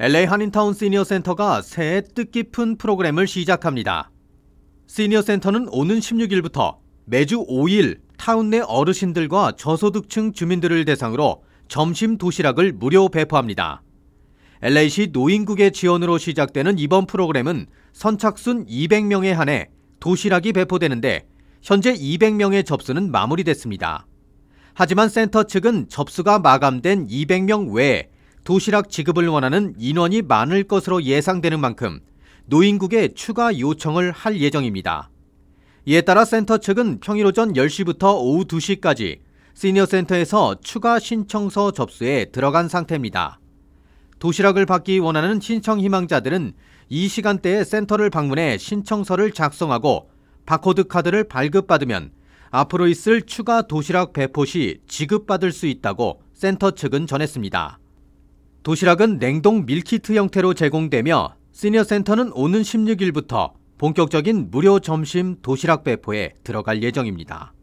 LA 한인타운 시니어 센터가 새해 뜻깊은 프로그램을 시작합니다. 시니어 센터는 오는 16일부터 매주 5일 타운 내 어르신들과 저소득층 주민들을 대상으로 점심 도시락을 무료 배포합니다. LA시 노인국의 지원으로 시작되는 이번 프로그램은 선착순 200명에 한해 도시락이 배포되는데 현재 200명의 접수는 마무리됐습니다. 하지만 센터 측은 접수가 마감된 200명 외에 도시락 지급을 원하는 인원이 많을 것으로 예상되는 만큼 노인국에 추가 요청을 할 예정입니다. 이에 따라 센터 측은 평일 오전 10시부터 오후 2시까지 시니어 센터에서 추가 신청서 접수에 들어간 상태입니다. 도시락을 받기 원하는 신청 희망자들은 이 시간대에 센터를 방문해 신청서를 작성하고 바코드 카드를 발급받으면 앞으로 있을 추가 도시락 배포 시 지급받을 수 있다고 센터 측은 전했습니다. 도시락은 냉동 밀키트 형태로 제공되며 시니어 센터는 오는 16일부터 본격적인 무료 점심 도시락 배포에 들어갈 예정입니다.